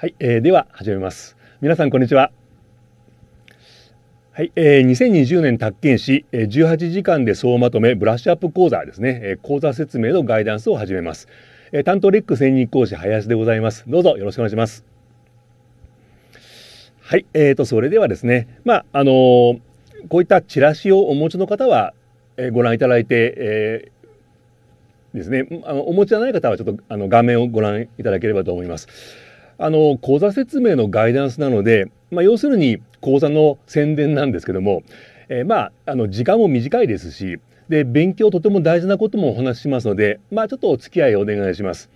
はい、えー、では始めます。皆さんこんにちは。はい、えー、2020年宅建士、えー、18時間で総まとめブラッシュアップ講座ですね、えー、講座説明のガイダンスを始めます。えー、担当レック専任講師林でございます。どうぞよろしくお願いします。はい、えーと、とそれではですね、まああのー、こういったチラシをお持ちの方は、えー、ご覧いただいて、えー、ですねあのお持ちじゃない方はちょっとあの画面をご覧いただければと思います。あの講座説明のガイダンスなので、まあ、要するに講座の宣伝なんですけども、えー、まああの時間も短いですしで勉強とても大事なこともお話ししますので、まあ、ちょっとお付き合いお願いします。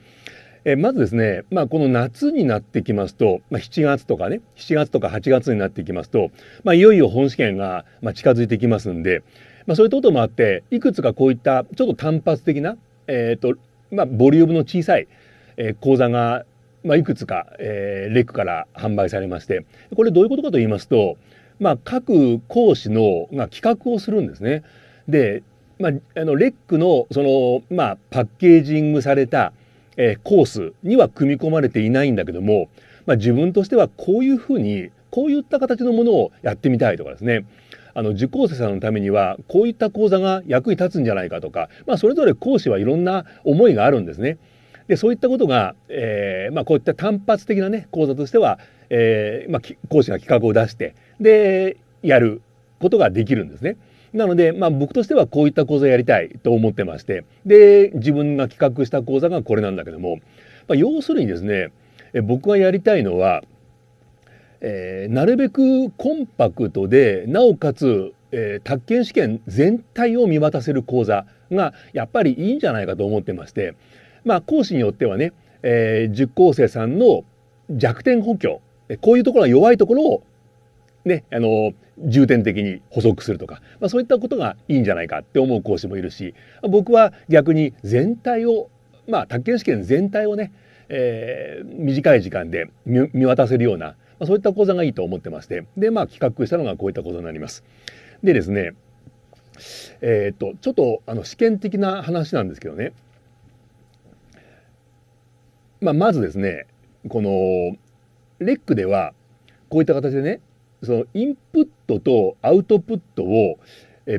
えー、まずですね、まあ、この夏になってきますと、まあ、7月とかね7月とか8月になってきますと、まあ、いよいよ本試験が、まあ、近づいてきますんで、まあ、そういったこともあっていくつかこういったちょっと単発的な、えーとまあ、ボリュームの小さい、えー、講座がまあ、いくつか、えー、レックから販売されましてこれどういうことかと言いますと、まあ、各講師のが企画をするんですね。で、まあ、あのレックのその、まあ、パッケージングされた、えー、コースには組み込まれていないんだけども、まあ、自分としてはこういうふうにこういった形のものをやってみたいとかですねあの受講生さんのためにはこういった講座が役に立つんじゃないかとか、まあ、それぞれ講師はいろんな思いがあるんですね。でそういったことが、えーまあ、こういった単発的なね講座としては、えーまあ、講師が企画を出してでやることができるんですね。なので、まあ、僕としてはこういった講座やりたいと思ってましてで自分が企画した講座がこれなんだけども、まあ、要するにですね僕がやりたいのは、えー、なるべくコンパクトでなおかつ、えー、宅建試験全体を見渡せる講座がやっぱりいいんじゃないかと思ってましてまあ、講師によってはね、えー、受講生さんの弱点補強こういうところが弱いところをね、あの重点的に補足するとか、まあ、そういったことがいいんじゃないかって思う講師もいるし僕は逆に全体をまあ宅建試験全体をね、えー、短い時間で見渡せるような、まあ、そういった講座がいいと思ってましてで、まあ、企画したのがこういった講座になります。でですねえー、っとちょっとあの試験的な話なんですけどねまあ、まずですねこのレックではこういった形でねそのインプットとアウトプットを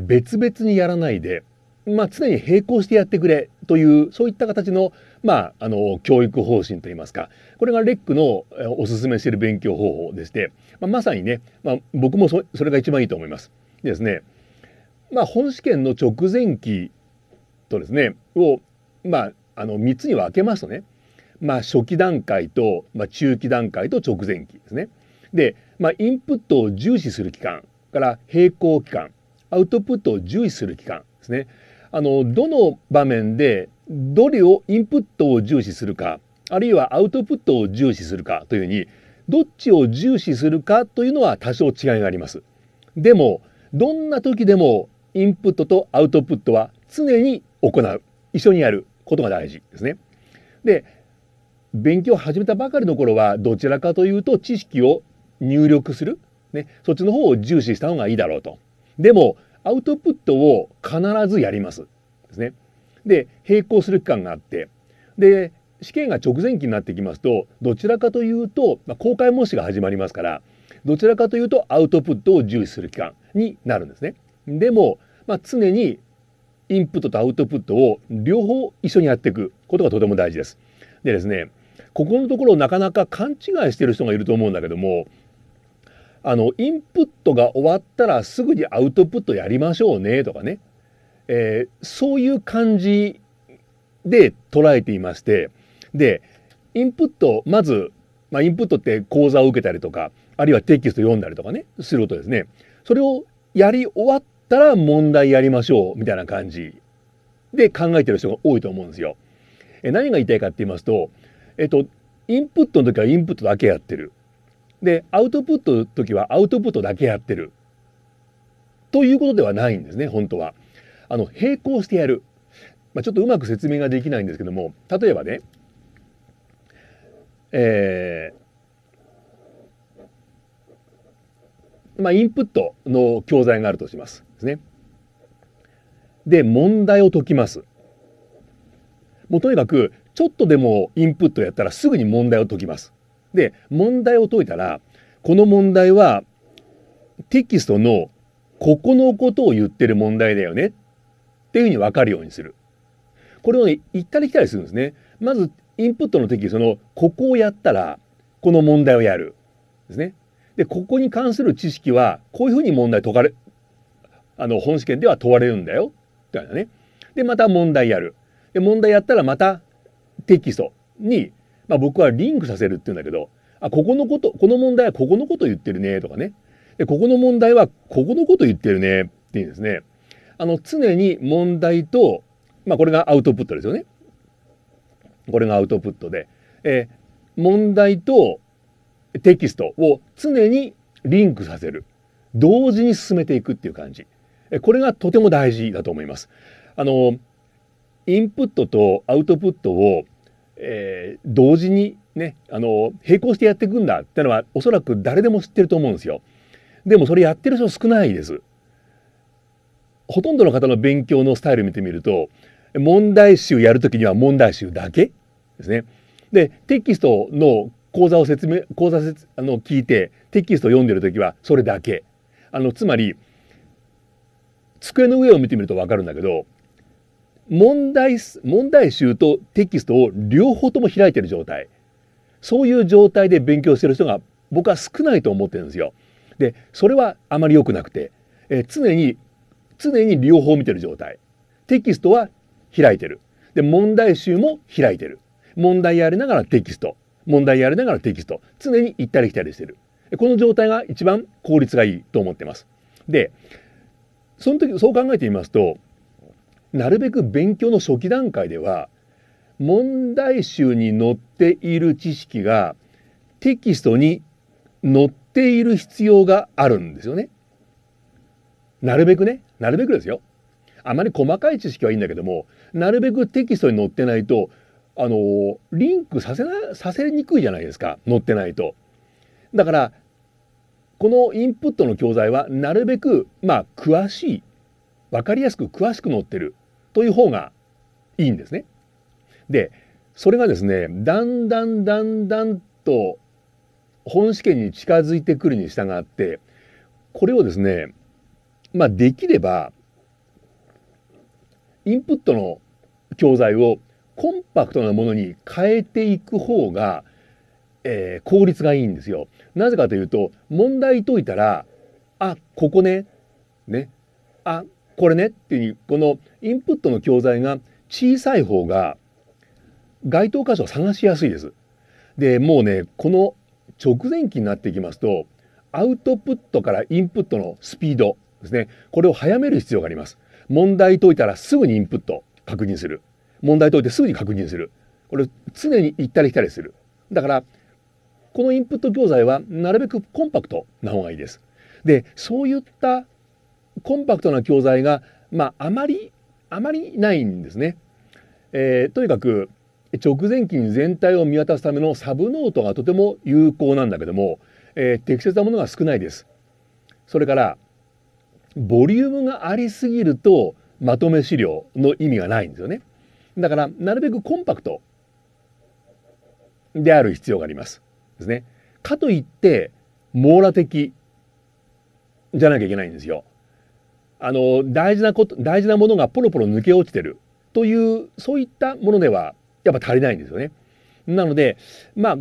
別々にやらないで、まあ、常に並行してやってくれというそういった形の,、まあ、あの教育方針といいますかこれがレックのおすすめしている勉強方法でして、まあ、まさにね、まあ、僕もそれが一番いいと思います。でですね、まあ、本試験の直前期とですねを、まあ、あの3つに分けますとねまあ、初期段階と、まあ、中期段階と直前期ですね。で、まあ、インプットを重視する期間から並行期間アウトプットを重視する期間ですね。あのどの場面でどれをインプットを重視するかあるいはアウトプットを重視するかというふうにどっちを重視するかというのは多少違いがあります。でもどんな時でもインプットとアウトプットは常に行う一緒にやることが大事ですね。で勉強を始めたばかりの頃はどちらかというと知識を入力する、ね、そっちの方を重視した方がいいだろうと。でもアウトプットを必ずやりますですね。で並行する期間があってで試験が直前期になってきますとどちらかというと、まあ、公開模試が始まりますからどちらかというとアウトプットを重視する期間になるんですね。でも、まあ、常にインプットとアウトプットを両方一緒にやっていくことがとても大事です。でですねここのところなかなか勘違いしてる人がいると思うんだけどもあのインプットが終わったらすぐにアウトプットやりましょうねとかね、えー、そういう感じで捉えていましてでインプットまず、まあ、インプットって講座を受けたりとかあるいはテキスト読んだりとかねすることですねそれをやり終わったら問題やりましょうみたいな感じで考えてる人が多いと思うんですよ。え何が言いたいかって言いますとえっと、インプットの時はインプットだけやってる。で、アウトプットの時はアウトプットだけやってる。ということではないんですね、本当は。あの、並行してやる。まあ、ちょっとうまく説明ができないんですけども、例えばね、えー、まあ、インプットの教材があるとしますですね。で問題を解きます。もうとにかくちょっとでもインプットやったらすぐに問題を解きます。で、問題を解いたら、この問題はテキストのここのことを言ってる問題だよねっていうふうにわかるようにする。これを、ね、行ったり来たりするんですね。まずインプットのテキストのここをやったらこの問題をやるですね。でここに関する知識はこういうふうに問題解かれあの本試験では問われるんだよみたいなね。でまた問題やる。で問題やったらまたテキストに、まあ、僕はリンクさせるっていうんだけどあここのことこの問題はここのこと言ってるねとかねでここの問題はここのこと言ってるねっていうんですねあの常に問題と、まあ、これがアウトプットですよねこれがアウトプットで、え問題とテキストを常にリンクさせる同時に進めていくっていう感じこれがとても大事だと思います。あのインプットとアウトプットをえー、同時にね、あの、並行してやっていくんだってのは、おそらく誰でも知ってると思うんですよ。でもそれやってる人少ないです。ほとんどの方の勉強のスタイル見てみると、問題集やるときには問題集だけですね。で、テキストの講座を説明、講座説、あの、聞いて、テキストを読んでるときはそれだけ。あの、つまり、机の上を見てみるとわかるんだけど、問題問題集とテキストを両方とも開いてる状態そういう状態で勉強してる人が僕は少ないと思ってるんですよ。でそれはあまり良くなくて、え常に常に両方見てる状態テキストは開いてるで問題集も開いてる問題やりながらテキスト問題やりながらテキスト常に行ったり来たりしてるこの状態が一番効率がいいと思ってます。でその時そう考えてみますとなるべく勉強の初期段階では問題集に載っている知識がテキストに載っている必要があるんですよね。なるべくね、なるべくですよ。あまり細かい知識はいいんだけども、なるべくテキストに載ってないと、あの、リンクさせな、させにくいじゃないですか。載ってないと。だから、このインプットの教材はなるべく、まあ、詳しい。分かりやすく詳しく載ってる。という方がいいんですね。でそれがですねだんだんだんだんと本試験に近づいてくるに従ってこれをですねまあできればインプットの教材をコンパクトなものに変えていく方が、えー、効率がいいんですよ。なぜかというと問題解いたらあここねねあこれねっていうこのインプットの教材が小さい方が該当箇所を探しやすいです。でもうねこの直前期になっていきますとアウトプットからインプットのスピードですねこれを早める必要があります。問題解いたらすぐにインプット確認する問題解いてすぐに確認するこれ常に行ったり来たりするだからこのインプット教材はなるべくコンパクトな方がいいです。でそういったコンパクトな教材が、まあ、あまり、あまりないんですね。えー、とにかく、直前期に全体を見渡すためのサブノートがとても有効なんだけども、えー、適切なものが少ないです。それから、ボリュームがありすぎると、まとめ資料の意味がないんですよね。だから、なるべくコンパクトである必要があります。ですね。かといって、網羅的じゃなきゃいけないんですよ。あの大事なこと大事なものがポロポロ抜け落ちてるというそういったものではやっぱ足りないんですよね。なのでまあ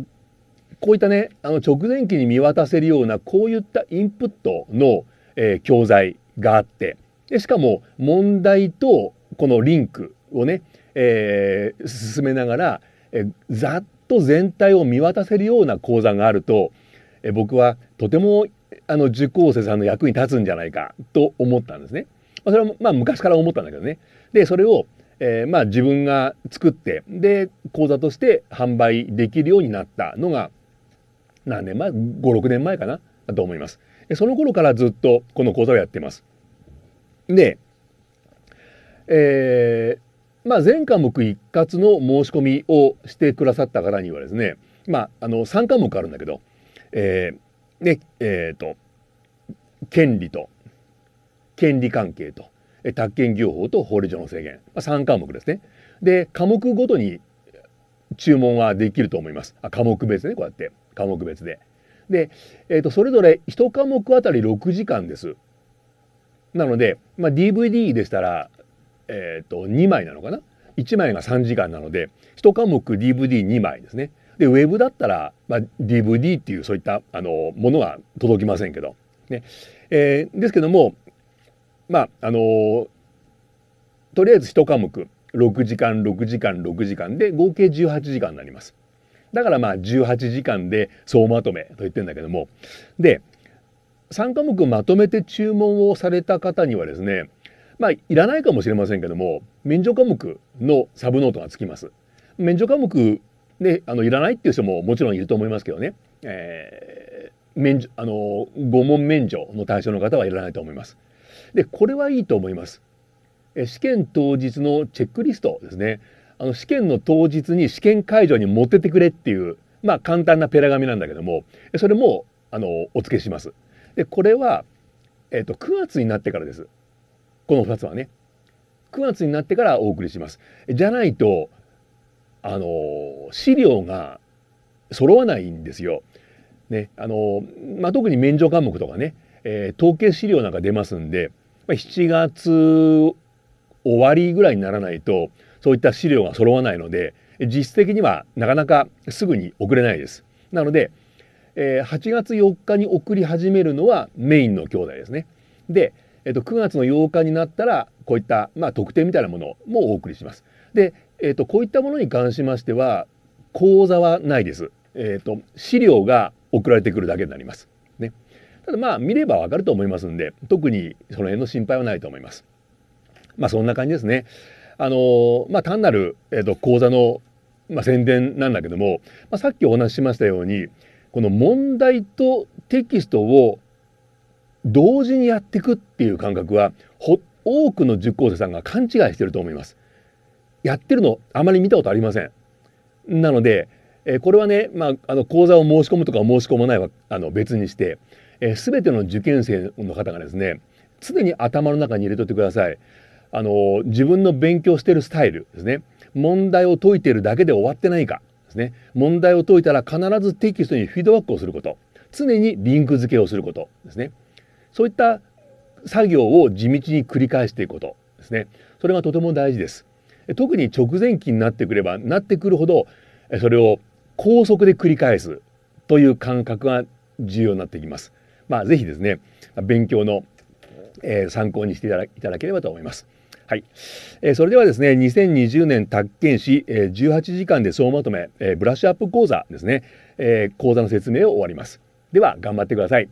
こういったねあの直前期に見渡せるようなこういったインプットの、えー、教材があってでしかも問題とこのリンクをね、えー、進めながら、えー、ざっと全体を見渡せるような講座があると、えー、僕はとてもあの受講生さんの役に立つんじゃないかと思ったんですね。まあ、それはまあ昔から思ったんだけどね。でそれを、えまあ自分が作ってで講座として販売できるようになったのが何年前56年前かなと思います。その頃からずっとこの講座をやってます。で、えー、まあ、全科目一括の申し込みをしてくださった方にはですね、まあ、あの3科目あるんだけど、えー、ね、えっ、ー、と、権利と、権利関係と、宅建業法と法令上の制限、まあ、3科目ですね。で、科目ごとに注文はできると思います。あ科目別ね、こうやって、科目別で。で、えっ、ー、と、それぞれ1科目あたり6時間です。なので、まあ、DVD でしたら、えっ、ー、と、2枚なのかな ?1 枚が3時間なので、1科目 DVD2 枚ですね。で、ウェブだったら、まあ、DVD っていうそういったあのものは届きませんけど、ねえー、ですけども、まああのー、とりあえず1科目6時間6時間6時間で合計18時間になります。だからまあ18時間で総まとめと言ってんだけどもで3科目まとめて注文をされた方にはですねまあいらないかもしれませんけども免除科目のサブノートがつきます。免除科目であのいらないっていう人ももちろんいると思いますけどね、えー、免除あの5問免除の対象の方はいらないと思います。でこれはいいと思います。え試験当日のチェックリストですねあの試験の当日に試験会場に持っててくれっていうまあ簡単なペラ紙なんだけどもそれもあのお付けします。でこれは、えーと9月になってからですこの2つはね9月になってからお送りします。じゃないとあの資料が揃わないんですよ。ねあのまあ、特に免除科目とかね、えー、統計資料なんか出ますんで、まあ、7月終わりぐらいにならないとそういった資料が揃わないので実質的にはなかなかすぐに送れないです。なので、えー、8月4日に送り始めるのはメインの兄弟ですね。で、えー、と9月の8日になったらこういった、まあ、特典みたいなものもお送りします。でえーと、こういったものに関しましては口座はないです。えーと、資料が送られてくるだけになります。ね、ただまあ見ればわかると思いますんで特にその辺の心配はないと思います。まあそんな感じですね。あのー、まあ、単なる、えーと、と講座の、まあ、宣伝なんだけども、まあ、さっきお話ししましたようにこの問題とテキストを同時にやっていくっていう感覚は多くの受講生さんが勘違いしてると思います。やってるのあまり見たことありません。なので、えこれはね、まあ、あの講座を申し込むとか申し込まないはあの別にして、えー、全ての受験生の方がですね常に頭の中に入れといてください。あの自分の勉強してるスタイルですね問題を解いてるだけで終わってないかですね問題を解いたら必ずテキストにフィードバックをすること常にリンク付けをすることですねそういった作業を地道に繰り返していくことですねそれがとても大事です。特に直前期になってくればなってくるほどそれを高速で繰り返すという感覚が重要になってきます。まあ、ぜひですね勉強の、えー、参考にしていただければと思います。はい、えー、それではですね2020年宅建士、えー、18時間で総まとめ、えー、ブラッシュアップ講座ですね、え講座の説明を終わります。では頑張ってください。